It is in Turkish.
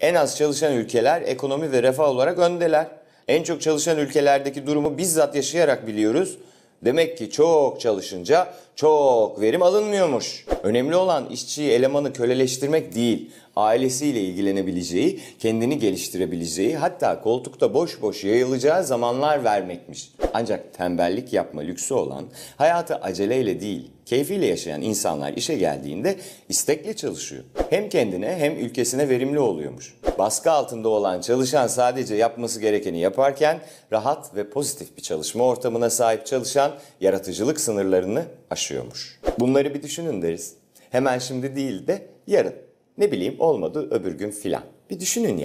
En az çalışan ülkeler ekonomi ve refah olarak öndeler. En çok çalışan ülkelerdeki durumu bizzat yaşayarak biliyoruz. Demek ki çok çalışınca çok verim alınmıyormuş. Önemli olan işçiyi, elemanı köleleştirmek değil, ailesiyle ilgilenebileceği, kendini geliştirebileceği, hatta koltukta boş boş yayılacağı zamanlar vermekmiş. Ancak tembellik yapma lüksü olan, hayatı aceleyle değil, keyfiyle yaşayan insanlar işe geldiğinde istekle çalışıyor. Hem kendine hem ülkesine verimli oluyormuş. Baskı altında olan çalışan sadece yapması gerekeni yaparken rahat ve pozitif bir çalışma ortamına sahip çalışan yaratıcılık sınırlarını aşıyormuş. Bunları bir düşünün deriz. Hemen şimdi değil de yarın. Ne bileyim olmadı öbür gün filan. Bir düşünün ya.